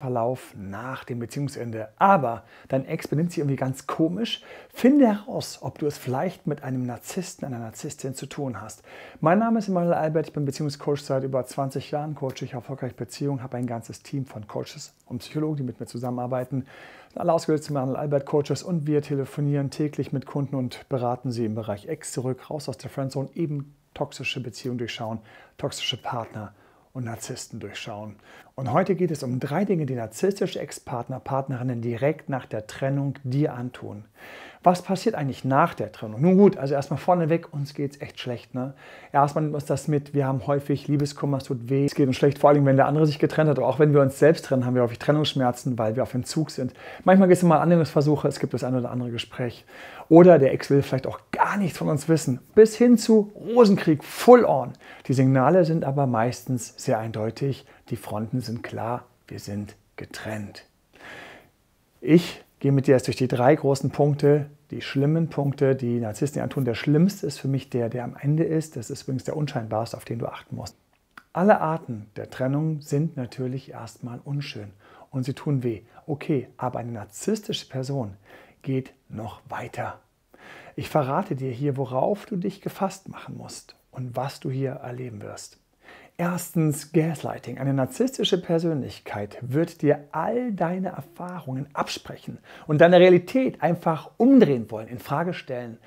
Verlauf nach dem Beziehungsende. Aber dein Ex benimmt sich irgendwie ganz komisch. Finde heraus, ob du es vielleicht mit einem Narzissten, einer Narzisstin zu tun hast. Mein Name ist Emanuel Albert, ich bin Beziehungscoach seit über 20 Jahren, coache ich erfolgreich Beziehungen, habe ein ganzes Team von Coaches und Psychologen, die mit mir zusammenarbeiten. Alle ausgebildete Emanuel Albert Coaches und wir telefonieren täglich mit Kunden und beraten sie im Bereich Ex zurück, raus aus der Friendzone, eben toxische Beziehungen durchschauen, toxische Partner und Narzissten durchschauen. Und heute geht es um drei Dinge, die narzisstische Ex-Partner, Partnerinnen direkt nach der Trennung dir antun was passiert eigentlich nach der Trennung? Nun gut, also erstmal vorneweg, uns geht es echt schlecht. Ne? Erstmal nimmt uns das mit, wir haben häufig Liebeskummer, es tut weh, es geht uns schlecht, vor allem wenn der andere sich getrennt hat, aber auch wenn wir uns selbst trennen, haben wir häufig Trennungsschmerzen, weil wir auf Entzug sind. Manchmal geht es mal Annäherungsversuche, es gibt das eine oder andere Gespräch. Oder der Ex will vielleicht auch gar nichts von uns wissen, bis hin zu Rosenkrieg, full on. Die Signale sind aber meistens sehr eindeutig, die Fronten sind klar, wir sind getrennt. Ich gehe mit dir erst durch die drei großen Punkte, die schlimmen Punkte, die Narzissten antun. Der schlimmste ist für mich der, der am Ende ist. Das ist übrigens der unscheinbarste, auf den du achten musst. Alle Arten der Trennung sind natürlich erstmal unschön und sie tun weh. Okay, aber eine narzisstische Person geht noch weiter. Ich verrate dir hier, worauf du dich gefasst machen musst und was du hier erleben wirst. Erstens Gaslighting. Eine narzisstische Persönlichkeit wird dir all deine Erfahrungen absprechen und deine Realität einfach umdrehen wollen, in Frage stellen.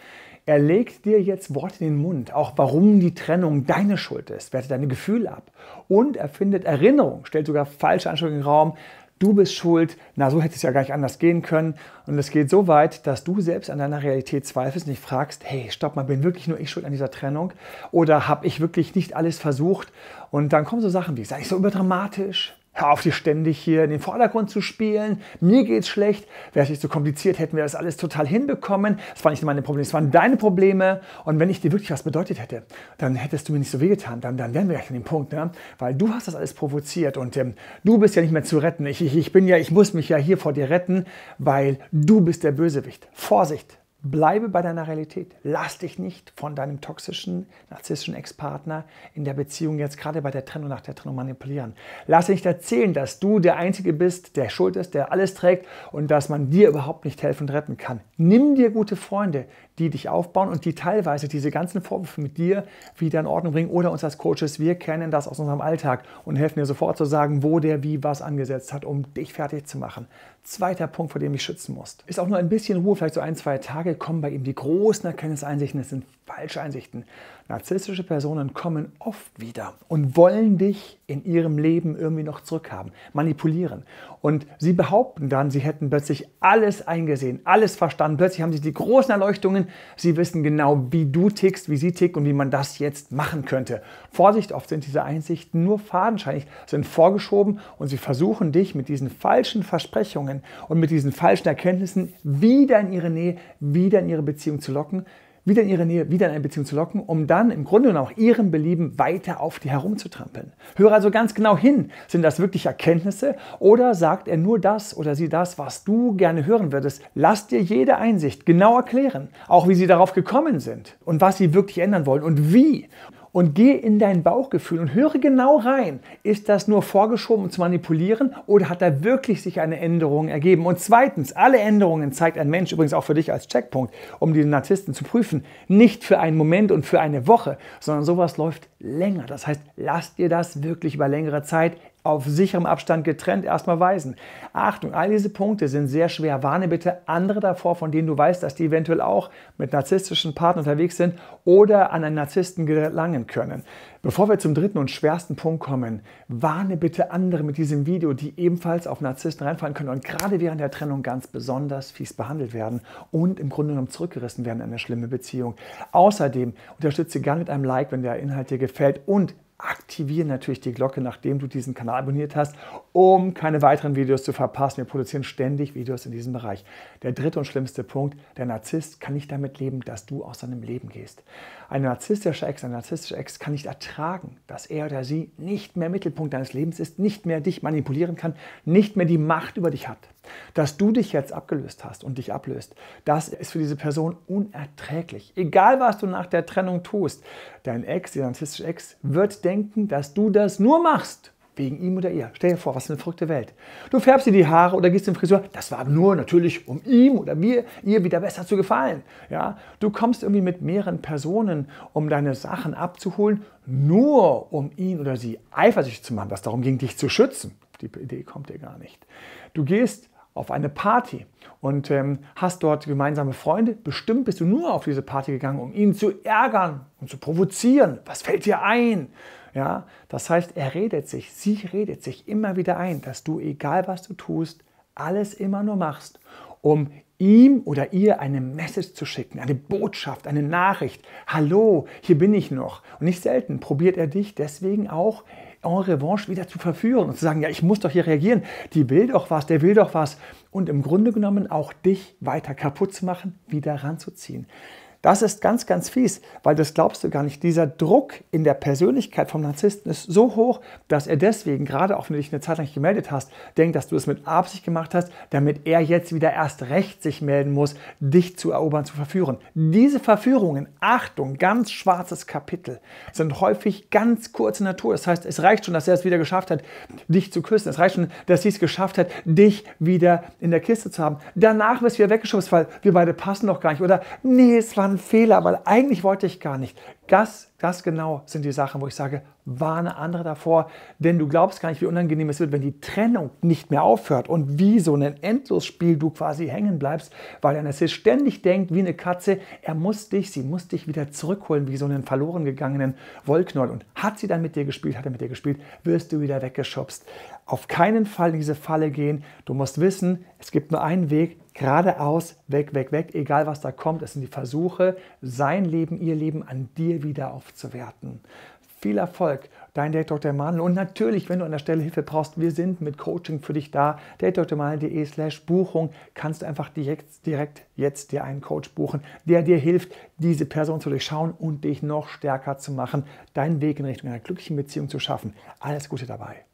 Er legt dir jetzt Worte in den Mund, auch warum die Trennung deine Schuld ist, wertet deine Gefühle ab und erfindet Erinnerungen, stellt sogar falsche Anschuldigungen in den Raum, du bist schuld, na so hätte es ja gar nicht anders gehen können. Und es geht so weit, dass du selbst an deiner Realität zweifelst und dich fragst, hey, stopp mal, bin wirklich nur ich schuld an dieser Trennung? Oder habe ich wirklich nicht alles versucht? Und dann kommen so Sachen wie, sei ich so überdramatisch? Hör auf, dich ständig hier in den Vordergrund zu spielen. Mir geht's schlecht. Wäre es nicht so kompliziert, hätten wir das alles total hinbekommen. Das waren nicht meine Probleme, das waren deine Probleme. Und wenn ich dir wirklich was bedeutet hätte, dann hättest du mir nicht so wehgetan. Dann, dann wären wir gleich an dem Punkt, ne? Weil du hast das alles provoziert und ähm, du bist ja nicht mehr zu retten. Ich, ich, ich bin ja, ich muss mich ja hier vor dir retten, weil du bist der Bösewicht. Vorsicht! Bleibe bei deiner Realität. Lass dich nicht von deinem toxischen, narzisstischen Ex-Partner in der Beziehung jetzt gerade bei der Trennung nach der Trennung manipulieren. Lass dich nicht erzählen, dass du der Einzige bist, der schuld ist, der alles trägt und dass man dir überhaupt nicht helfen und retten kann. Nimm dir gute Freunde, die dich aufbauen und die teilweise diese ganzen Vorwürfe mit dir wieder in Ordnung bringen oder uns als Coaches, wir kennen das aus unserem Alltag und helfen dir sofort zu sagen, wo der wie was angesetzt hat, um dich fertig zu machen. Zweiter Punkt, vor dem ich schützen musst. Ist auch nur ein bisschen Ruhe, vielleicht so ein, zwei Tage kommen bei ihm die großen Erkenntniseinsichten. Es sind falsche Einsichten. Narzisstische Personen kommen oft wieder und wollen dich in ihrem Leben irgendwie noch zurückhaben, manipulieren. Und sie behaupten dann, sie hätten plötzlich alles eingesehen, alles verstanden. Plötzlich haben sie die großen Erleuchtungen. Sie wissen genau, wie du tickst, wie sie tickt und wie man das jetzt machen könnte. Vorsicht, oft sind diese Einsichten nur fadenscheinig, sind vorgeschoben und sie versuchen dich mit diesen falschen Versprechungen und mit diesen falschen Erkenntnissen wieder in ihre Nähe, wieder in ihre Beziehung zu locken wieder in ihre Nähe, wieder in eine Beziehung zu locken, um dann im Grunde genommen auch ihrem Belieben weiter auf die herumzutrampeln. Höre also ganz genau hin, sind das wirklich Erkenntnisse oder sagt er nur das oder sie das, was du gerne hören würdest. Lass dir jede Einsicht genau erklären, auch wie sie darauf gekommen sind und was sie wirklich ändern wollen und wie und geh in dein Bauchgefühl und höre genau rein. Ist das nur vorgeschoben und zu manipulieren oder hat da wirklich sich eine Änderung ergeben? Und zweitens, alle Änderungen zeigt ein Mensch, übrigens auch für dich als Checkpunkt, um die Narzissten zu prüfen, nicht für einen Moment und für eine Woche, sondern sowas läuft länger. Das heißt, lass dir das wirklich über längere Zeit auf sicherem Abstand getrennt erstmal weisen. Achtung, all diese Punkte sind sehr schwer. Warne bitte andere davor, von denen du weißt, dass die eventuell auch mit narzisstischen Partnern unterwegs sind oder an einen Narzissten gelangen können. Bevor wir zum dritten und schwersten Punkt kommen, warne bitte andere mit diesem Video, die ebenfalls auf Narzissten reinfallen können und gerade während der Trennung ganz besonders fies behandelt werden und im Grunde genommen zurückgerissen werden in eine schlimme Beziehung. Außerdem unterstütze gerne mit einem Like, wenn der Inhalt dir gefällt und aktiviere natürlich die Glocke, nachdem du diesen Kanal abonniert hast um keine weiteren Videos zu verpassen. Wir produzieren ständig Videos in diesem Bereich. Der dritte und schlimmste Punkt, der Narzisst kann nicht damit leben, dass du aus seinem Leben gehst. Ein narzisstischer Ex, ein narzisstischer Ex kann nicht ertragen, dass er oder sie nicht mehr Mittelpunkt deines Lebens ist, nicht mehr dich manipulieren kann, nicht mehr die Macht über dich hat. Dass du dich jetzt abgelöst hast und dich ablöst, das ist für diese Person unerträglich. Egal, was du nach der Trennung tust, dein Ex, der narzisstische Ex, wird denken, dass du das nur machst, Wegen ihm oder ihr. Stell dir vor, was für eine verrückte Welt. Du färbst dir die Haare oder gehst in zum Friseur. Das war nur natürlich, um ihm oder mir, ihr wieder besser zu gefallen. Ja? Du kommst irgendwie mit mehreren Personen, um deine Sachen abzuholen, nur um ihn oder sie eifersüchtig zu machen, was darum ging, dich zu schützen. Die Idee kommt dir gar nicht. Du gehst auf eine Party und ähm, hast dort gemeinsame Freunde. Bestimmt bist du nur auf diese Party gegangen, um ihn zu ärgern und zu provozieren. Was fällt dir ein? Ja, das heißt, er redet sich, sie redet sich immer wieder ein, dass du, egal was du tust, alles immer nur machst, um ihm oder ihr eine Message zu schicken, eine Botschaft, eine Nachricht. Hallo, hier bin ich noch. Und nicht selten probiert er dich deswegen auch en revanche wieder zu verführen und zu sagen, ja, ich muss doch hier reagieren, die will doch was, der will doch was. Und im Grunde genommen auch dich weiter kaputt zu machen, wieder ranzuziehen. Das ist ganz, ganz fies, weil das glaubst du gar nicht. Dieser Druck in der Persönlichkeit vom Narzissten ist so hoch, dass er deswegen, gerade auch wenn du dich eine Zeit lang gemeldet hast, denkt, dass du es mit Absicht gemacht hast, damit er jetzt wieder erst recht sich melden muss, dich zu erobern, zu verführen. Diese Verführungen, Achtung, ganz schwarzes Kapitel, sind häufig ganz kurze Natur. Das heißt, es reicht schon, dass er es wieder geschafft hat, dich zu küssen. Es reicht schon, dass sie es geschafft hat, dich wieder in der Kiste zu haben. Danach wirst du wieder weggeschubst, weil wir beide passen doch gar nicht. Oder, nee, es war ein Fehler, weil eigentlich wollte ich gar nicht. Das, das genau sind die Sachen, wo ich sage, warne andere davor, denn du glaubst gar nicht, wie unangenehm es wird, wenn die Trennung nicht mehr aufhört und wie so ein Endlosspiel du quasi hängen bleibst, weil dein Assist ständig denkt, wie eine Katze, er muss dich, sie muss dich wieder zurückholen, wie so einen verloren gegangenen Wollknoll. Und hat sie dann mit dir gespielt, hat er mit dir gespielt, wirst du wieder weggeschubst auf keinen Fall in diese Falle gehen. Du musst wissen, es gibt nur einen Weg, geradeaus, weg, weg, weg, egal was da kommt. Es sind die Versuche, sein Leben, ihr Leben an dir wieder aufzuwerten. Viel Erfolg, dein Date Dr. Manuel. Und natürlich, wenn du an der Stelle Hilfe brauchst, wir sind mit Coaching für dich da. datedrmanuel.de slash Buchung kannst du einfach direkt, direkt jetzt dir einen Coach buchen, der dir hilft, diese Person zu durchschauen und dich noch stärker zu machen, deinen Weg in Richtung einer glücklichen Beziehung zu schaffen. Alles Gute dabei.